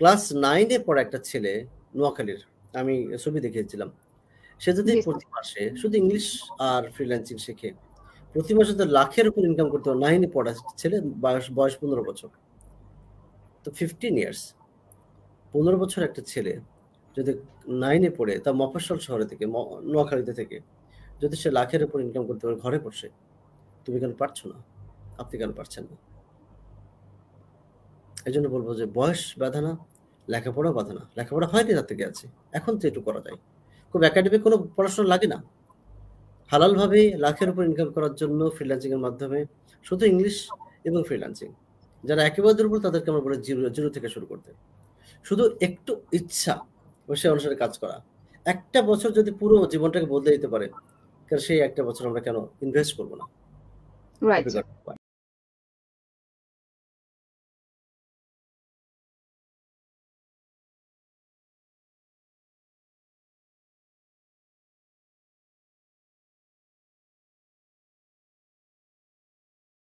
class নাইনে পড়া একটা ছেলে নোয়াখালীর আমি ছবি দেখিয়েছিলাম সে যদি প্রতি মাসে শুধু ইংলিশ আর ফ্রিল্যান্সিং শেখে প্রতি মাসে তো লাখের উপর ইনকাম করতে পারে নাইনে পড়া ছেলে বয়স বয়স পনেরো বছর তো ফিফটিন ইয়ার্স পনেরো বছর একটা ছেলে যদি নাইনে পড়ে তা মফস্বল শহরে থেকে নোয়াখালীতে থেকে যদি সে লাখের উপর ইনকাম করতে পারে ঘরে বসে তুমি কেন পারছো না আপনি কেন পারছেন না এই জন্য বলবো যে বয়স বাধা না লেখাপড়া বাধা না লেখাপড়া হয়নি তার থেকে আছে এখন তো একটু করা যায় খুব একাডেমিক কোনো পড়াশোনা লাগে না হালালভাবে লাখের উপর ইনকাম করার জন্য ফ্রিল্যান্সিংয়ের মাধ্যমে শুধু ইংলিশ এবং ফ্রিল্যান্সিং যারা একেবারে উপর তাদেরকে আমরা বলে জিরো জিরো থেকে শুরু করতে শুধু একটু ইচ্ছা ও সে অনুসারে কাজ করা একটা বছর যদি পুরো জীবনটাকে বদলে দিতে পারে সেই একটা বছর আমরা কেন ইনভেস্ট করবো না